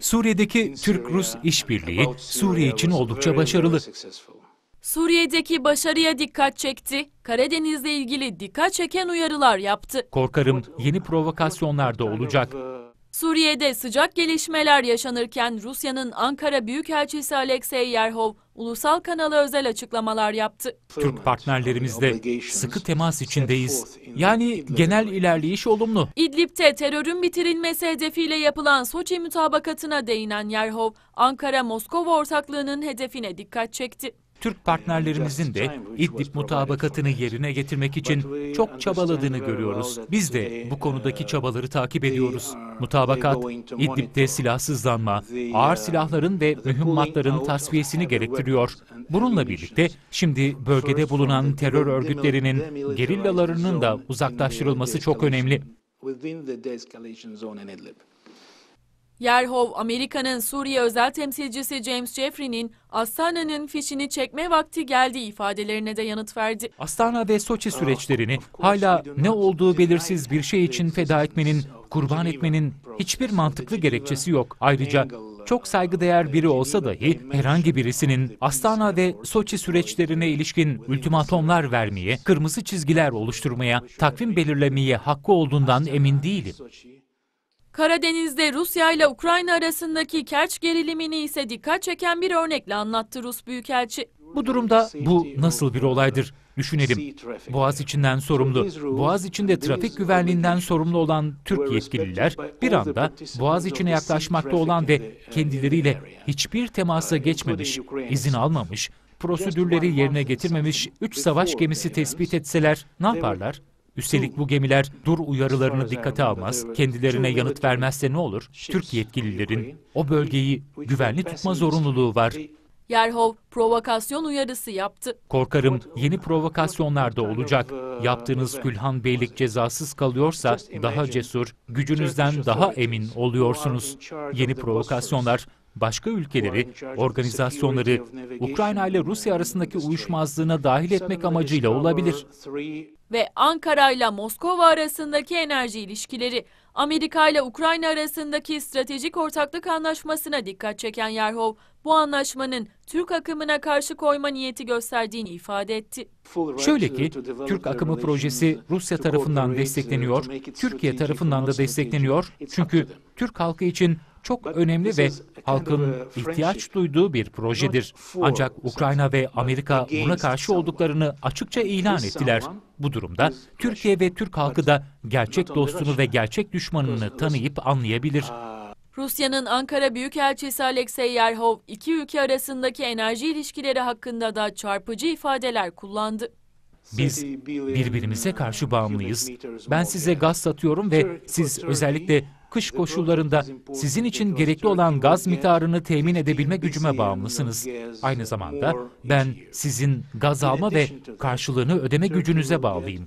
Suriye'deki Türk-Rus işbirliği Suriye için oldukça başarılı. Suriye'deki başarıya dikkat çekti, Karadeniz'le ilgili dikkat çeken uyarılar yaptı. Korkarım yeni provokasyonlar da olacak. Suriye'de sıcak gelişmeler yaşanırken Rusya'nın Ankara Büyükelçisi Alexey Yerhov ulusal kanala özel açıklamalar yaptı. Türk partnerlerimizle sıkı temas içindeyiz. Yani genel ilerleyiş olumlu. İdlib'te terörün bitirilmesi hedefiyle yapılan Soçi mütabakatına değinen Yerhov, Ankara-Moskova ortaklığının hedefine dikkat çekti. Türk partnerlerimizin de İdlib mutabakatını yerine getirmek için çok çabaladığını görüyoruz. Biz de bu konudaki çabaları takip ediyoruz. Mutabakat, İdlib'de silahsızlanma, ağır silahların ve mühimmatların tasfiyesini gerektiriyor. Bununla birlikte şimdi bölgede bulunan terör örgütlerinin, gerillalarının da uzaklaştırılması çok önemli. Yerhov, Amerika'nın Suriye özel temsilcisi James Jeffrey'nin Astana'nın fişini çekme vakti geldi ifadelerine de yanıt verdi. Astana ve Soçi süreçlerini hala ne olduğu belirsiz bir şey için feda etmenin, kurban etmenin hiçbir mantıklı gerekçesi yok. Ayrıca çok saygıdeğer biri olsa dahi herhangi birisinin Astana ve Soçi süreçlerine ilişkin ultimatomlar vermeye, kırmızı çizgiler oluşturmaya, takvim belirlemeye hakkı olduğundan emin değilim. Karadeniz'de Rusya ile Ukrayna arasındaki Kerç gerilimini ise dikkat çeken bir örnekle anlattı Rus Büyükelçi. Bu durumda bu nasıl bir olaydır? Düşünelim. Boğaz içinden sorumlu, Boğaz içinde trafik güvenliğinden sorumlu olan Türk yetkililer bir anda Boğaz içine yaklaşmakta olan ve kendileriyle hiçbir temasa geçmemiş, izin almamış, prosedürleri yerine getirmemiş 3 savaş gemisi tespit etseler ne yaparlar? Üstelik bu gemiler dur uyarılarını dikkate almaz, kendilerine yanıt vermezse ne olur? Türk yetkililerin o bölgeyi güvenli tutma zorunluluğu var. Yerhov provokasyon uyarısı yaptı. Korkarım yeni provokasyonlar da olacak. Uh, Yaptığınız Gülhan Beylik cezasız kalıyorsa daha cesur, gücünüzden daha emin oluyorsunuz. Yeni provokasyonlar başka ülkeleri, organizasyonları Ukrayna ile Rusya arasındaki uyuşmazlığına dahil etmek amacıyla olabilir. Ve Ankara ile Moskova arasındaki enerji ilişkileri, Amerika ile Ukrayna arasındaki stratejik ortaklık anlaşmasına dikkat çeken Yerhov, bu anlaşmanın Türk akımına karşı koyma niyeti gösterdiğini ifade etti. Şöyle ki, Türk akımı projesi Rusya tarafından destekleniyor, Türkiye tarafından da destekleniyor. Çünkü Türk halkı için çok önemli ve halkın ihtiyaç duyduğu bir projedir. Ancak Ukrayna ve Amerika buna karşı olduklarını açıkça ilan ettiler. Bu durumda Türkiye ve Türk halkı da gerçek dostunu ve gerçek düşmanını tanıyıp anlayabilir. Uh, Rusya'nın Ankara Büyükelçisi Alexey Yerhov, iki ülke arasındaki enerji ilişkileri hakkında da çarpıcı ifadeler kullandı. Biz birbirimize karşı bağımlıyız. Ben size gaz satıyorum ve siz özellikle kış koşullarında sizin için gerekli olan gaz miktarını temin edebilme gücüme bağımlısınız. Aynı zamanda ben sizin gaz alma ve karşılığını ödeme gücünüze bağlıyım.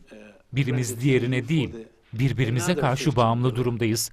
Birimiz diğerine değil, birbirimize karşı bağımlı durumdayız.